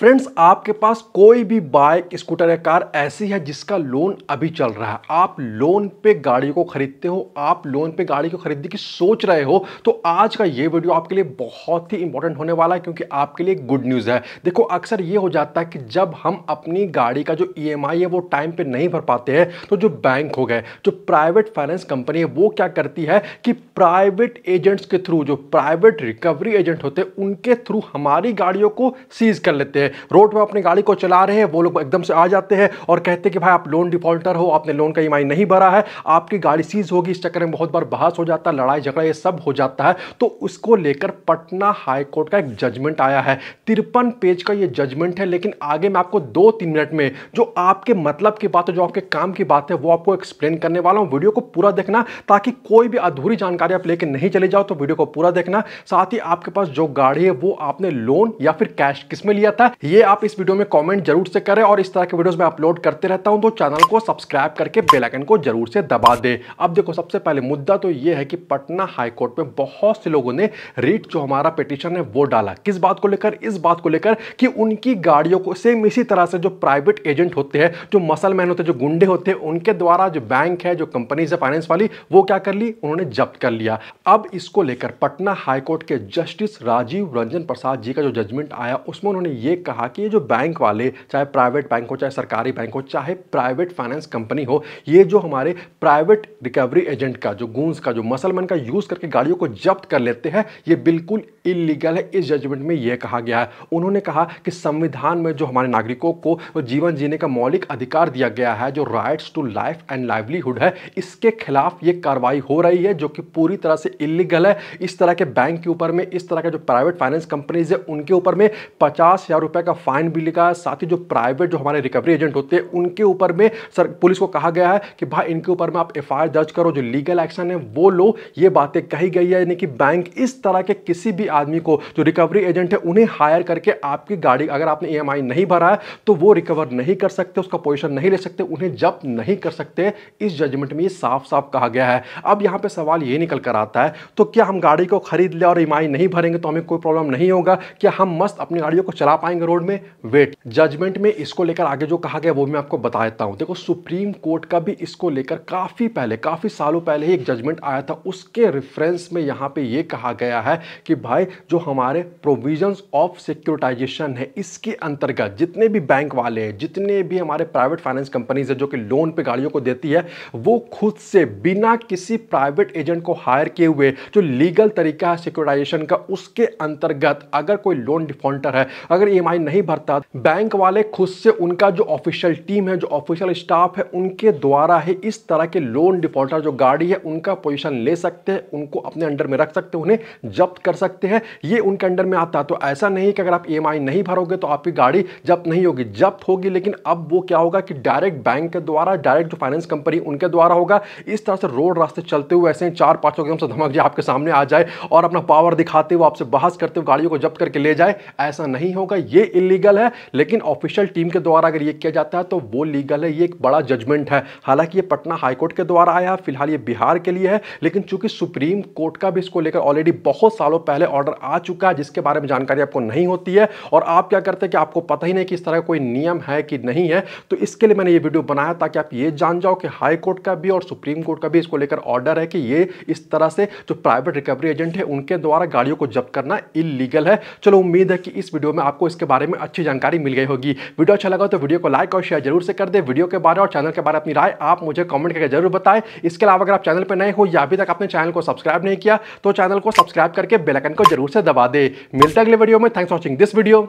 friends आपके पास कोई भी बाइक स्कूटर या कार ऐसी है जिसका लोन अभी चल रहा है आप लोन पे गाड़ी को खरीदते हो आप लोन पे गाड़ी को खरीदने की सोच रहे हो तो आज का ये वीडियो आपके लिए बहुत ही इंपॉर्टेंट होने वाला है क्योंकि आपके लिए गुड न्यूज़ है देखो अक्सर ये हो जाता है कि जब हम अपनी गाड़ी का जो ई e है वो टाइम पर नहीं भर पाते हैं तो जो बैंक हो गए जो प्राइवेट फाइनेंस कंपनी है वो क्या करती है कि प्राइवेट एजेंट्स के थ्रू जो प्राइवेट रिकवरी एजेंट होते हैं उनके थ्रू हमारी गाड़ियों को सीज कर लेते हैं हैं रोड पर अपनी गाड़ी को चला रहे हैं वो लोग एकदम से आ जाते हैं और कहते हैं कि भाई आप लोन डिफॉल्टर हो आपने लोन का ई नहीं भरा है आपकी गाड़ी सीज होगी इस चक्कर में बहुत बार बहस हो जाता है लड़ाई झगड़ा ये सब हो जाता है तो उसको लेकर पटना हाईकोर्ट का एक जजमेंट आया है तिरपन पेज का ये जजमेंट है लेकिन आगे मैं आपको दो तीन मिनट में जो आपके मतलब की बात है जो आपके काम की बात है वो आपको एक्सप्लेन करने वाला हूँ वीडियो को पूरा देखना ताकि कोई भी अधूरी जानकारी आप लेकर नहीं चले जाओ तो वीडियो को पूरा देखना साथ ही आपके पास जो गाड़ी है वो आपने लोन या फिर कैश किस में लिया था ये आप इस वीडियो में कॉमेंट जरूर से करें और इस तरह के वीडियोज़ मैं अपलोड करते रहता हूँ तो चैनल को सब्सक्राइब करके बेलाइकन को जरूर से दबा दें अब देखो सबसे पहले मुद्दा तो ये है कि पटना हाईकोर्ट में बहुत से लोगों ने रीट जो हमारा पिटिशन है वो डाला किस बात को लेकर इस बात को लेकर कि उनकी गाड़ियों को सेम इसी तरह से जो प्राइवेट एजेंट होते हैं जो मसल मैन होते हैं जो गुंडे होते हैं उनके द्वारा जो बैंक है जो कंपनीज है फाइनेंस वाली वो क्या कर ली उन्होंने जब्त कर लिया अब इसको लेकर पटना हाईकोर्ट के जस्टिस राजीव रंजन प्रसाद जी का जो जजमेंट आया उसमें उन्होंने ये कहा कि ये जो बैंक वाले चाहे प्राइवेट बैंक हो चाहे सरकारी बैंक हो चाहे प्राइवेट फाइनेंस कंपनी हो ये जो हमारे प्राइवेट रिकवरी एजेंट का जो गूंस का जो मसलमन का यूज़ करके गाड़ियों को जब्त कर लेते हैं ये बिल्कुल इलीगल है इस जजमेंट में ये कहा गया है उन्होंने कहा कि संविधान में जो हमारे नागरिकों को जीवन जीने का मौलिक अधिकार दिया गया है जो rights to life and livelihood है इसके खिलाफ ये कार्रवाई हो रही है जो कि पूरी तरह से इलीगल है इस तरह के बैंक के ऊपर में इस तरह के जो प्राइवेट फाइनेंस कंपनीज है उनके ऊपर में पचास हज़ार रुपये रुपए का फाइन भी लिखा है साथ ही जो प्राइवेट जो हमारे रिकवरी एजेंट होते हैं उनके ऊपर में सर पुलिस को कहा गया है कि भाई इनके ऊपर में आप एफ दर्ज करो जो लीगल एक्शन है वो लो ये बातें कही गई है यानी कि बैंक इस तरह के किसी भी आदमी को जो रिकवरी एजेंट है उन्हें हायर करके आपकी गाड़ी अगर आपने ई e नहीं भरा है तो वो रिकवर नहीं कर सकते उसका पोजिशन नहीं ले सकते उन्हें जब्त नहीं कर सकते इस जजमेंट में ये साफ साफ कहा गया है अब यहाँ पर सवाल ये निकल कर आता है तो क्या हम गाड़ी को खरीद लें और ई e नहीं भरेंगे तो हमें कोई प्रॉब्लम नहीं होगा क्या हम मस्त अपनी गाड़ियों को चला पाएंगे सिंह रोड में वेट जजमेंट में इसको लेकर आगे जो कहा गया वो मैं आपको बता देता हूँ देखो सुप्रीम कोर्ट का भी इसको लेकर काफ़ी पहले काफ़ी सालों पहले ही एक जजमेंट आया था उसके रेफरेंस में यहाँ पे ये कहा गया है कि भाई जो हमारे प्रोविजंस ऑफ सिक्योरिटाइजेशन है इसके अंतर्गत जितने भी बैंक वाले हैं जितने भी हमारे प्राइवेट फाइनेंस कंपनीज है जो कि लोन पे गाड़ियों को देती है वो खुद से बिना किसी प्राइवेट एजेंट को हायर किए हुए जो लीगल तरीका है सिक्योरिटाइजेशन का उसके अंतर्गत अगर कोई लोन डिफॉल्टर है अगर ई ई नहीं भरता बैंक वाले खुद से उनका जो ऑफिशियल टीम है जो ऑफिशियल स्टाफ है उनके द्वारा ही इस तरह के लोन डिफॉल्टर जो गाड़ी है उनका पोजीशन ले सकते हैं उनको अपने अंडर में रख सकते हैं उन्हें जब्त कर सकते हैं ये उनके अंडर में आता है तो ऐसा नहीं कि अगर आप ई नहीं भरोगे तो आपकी गाड़ी जब्त नहीं होगी जब्त होगी लेकिन अब वो क्या होगा कि डायरेक्ट बैंक के द्वारा डायरेक्ट जो फाइनेंस कंपनी उनके द्वारा होगा इस तरह से रोड रास्ते चलते हुए ऐसे चार पाँचों के धमक जाए आपके सामने आ जाए और अपना पावर दिखाते हुए आपसे बहस करते हुए गाड़ियों को जब्त करके ले जाए ऐसा नहीं होगा ये ये इलीगल है लेकिन ऑफिशियल टीम के द्वारा अगर ये किया जाता है तो वो लीगल है ये एक बड़ा जजमेंट है हालांकि ये पटना हाईकोर्ट के द्वारा आया है फिलहाल ये बिहार के लिए है लेकिन चूंकि सुप्रीम कोर्ट का भी इसको लेकर ऑलरेडी बहुत सालों पहले ऑर्डर आ चुका है जिसके बारे में जानकारी आपको नहीं होती है और आप क्या करते हैं कि आपको पता ही नहीं कि इस तरह कोई नियम है कि नहीं है तो इसके लिए मैंने ये वीडियो बनाया ताकि आप ये जान जाओ कि हाईकोर्ट का भी और सुप्रीम कोर्ट का भी इसको लेकर ऑर्डर है कि ये इस तरह से जो प्राइवेट रिकवरी एजेंट है उनके द्वारा गाड़ियों को जब्त करना इलीगल है चलो उम्मीद है कि इस वीडियो में आपको इसके बारे में अच्छी जानकारी मिल गई होगी वीडियो अच्छा लगा तो वीडियो को लाइक और शेयर जरूर से कर दे वीडियो के बारे और चैनल के बारे अपनी राय आप मुझे कमेंट करके जरूर बताएं इसके अलावा अगर आप चैनल पर नए हो या अभी तक अपने चैनल को सब्सक्राइब नहीं किया तो चैनल को सब्सक्राइब करके बेलकन को जरूर से दबा दे मिलते अगले वीडियो में thanks watching this video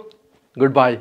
good bye